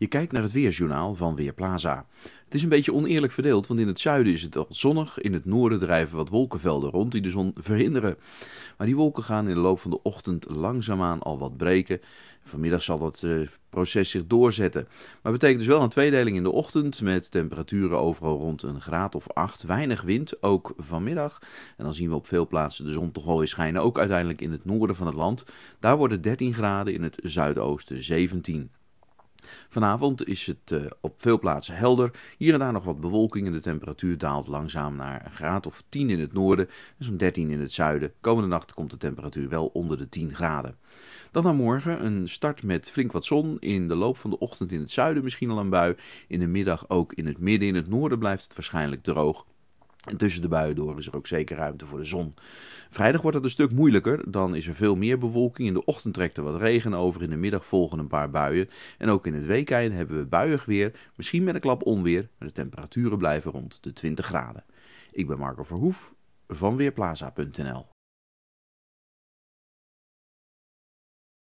Je kijkt naar het weerjournaal van Weerplaza. Het is een beetje oneerlijk verdeeld, want in het zuiden is het al zonnig, in het noorden drijven wat wolkenvelden rond die de zon verhinderen. Maar die wolken gaan in de loop van de ochtend langzaamaan al wat breken. Vanmiddag zal dat eh, proces zich doorzetten. Maar betekent dus wel een tweedeling in de ochtend met temperaturen overal rond een graad of 8. Weinig wind, ook vanmiddag. En dan zien we op veel plaatsen de zon toch wel weer schijnen, ook uiteindelijk in het noorden van het land. Daar worden 13 graden, in het zuidoosten 17. Vanavond is het eh, op veel plaatsen helder. Hier en daar nog wat bewolking en de temperatuur daalt langzaam naar een graad of 10 in het noorden en zo'n 13 in het zuiden. Komende nacht komt de temperatuur wel onder de 10 graden. Dan naar morgen een start met flink wat zon. In de loop van de ochtend in het zuiden misschien al een bui. In de middag ook in het midden. In het noorden blijft het waarschijnlijk droog. En tussen de buien door is er ook zeker ruimte voor de zon. Vrijdag wordt het een stuk moeilijker. Dan is er veel meer bewolking. In de ochtend trekt er wat regen over. In de middag volgen een paar buien. En ook in het weekend hebben we buiig weer. Misschien met een klap onweer. Maar de temperaturen blijven rond de 20 graden. Ik ben Marco Verhoef van Weerplaza.nl